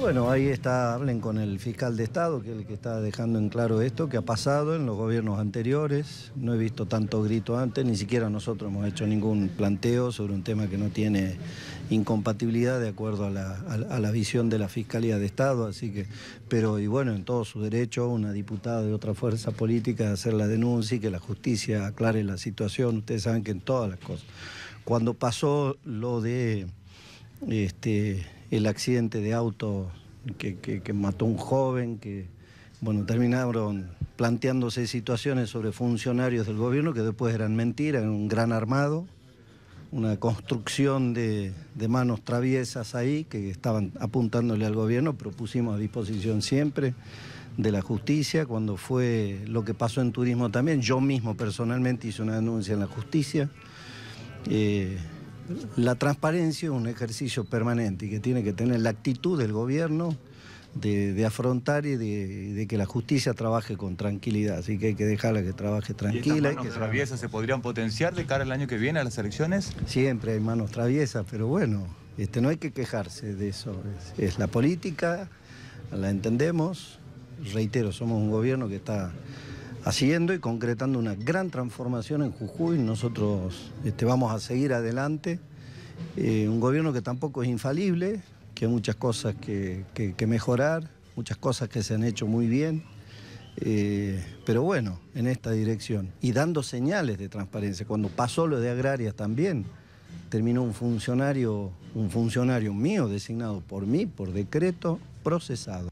bueno, ahí está, hablen con el fiscal de Estado, que es el que está dejando en claro esto, que ha pasado en los gobiernos anteriores. No he visto tanto grito antes, ni siquiera nosotros hemos hecho ningún planteo sobre un tema que no tiene incompatibilidad de acuerdo a la, visión de la Fiscalía de Estado. Así que, pero, y bueno, en todo su derecho, una diputada de otra fuerza política de hacer la denuncia y que la justicia aclare la situación. Ustedes saben que en todas las cosas. Cuando pasó lo de este el accidente de auto que, que, que mató un joven, que bueno, terminaron planteándose situaciones sobre funcionarios del gobierno que después eran mentiras, un gran armado, una construcción de, manos traviesas ahí que estaban apuntándole al gobierno, pero pusimos a disposición siempre de la justicia, cuando fue lo que pasó en turismo también, yo mismo personalmente hice una denuncia en la justicia. Eh, la transparencia es un ejercicio permanente y que tiene que tener la actitud del gobierno de, afrontar y de, que la justicia trabaje con tranquilidad. Así que hay que dejarla que trabaje tranquila. ¿Y estas traviesas se podrían potenciar de cara al año que viene a las elecciones? Siempre hay manos traviesas, pero bueno, este, no hay que quejarse de eso. es la política, la entendemos. Reitero, somos un gobierno que está haciendo y concretando una gran transformación en Jujuy. Nosotros este, vamos a seguir adelante. Eh, un gobierno que tampoco es infalible, que hay muchas cosas que, mejorar, muchas cosas que se han hecho muy bien. Eh, pero bueno, en esta dirección y dando señales de transparencia. Cuando pasó lo de Agrarias también, terminó un funcionario, un funcionario mío designado por mí, por decreto, procesado.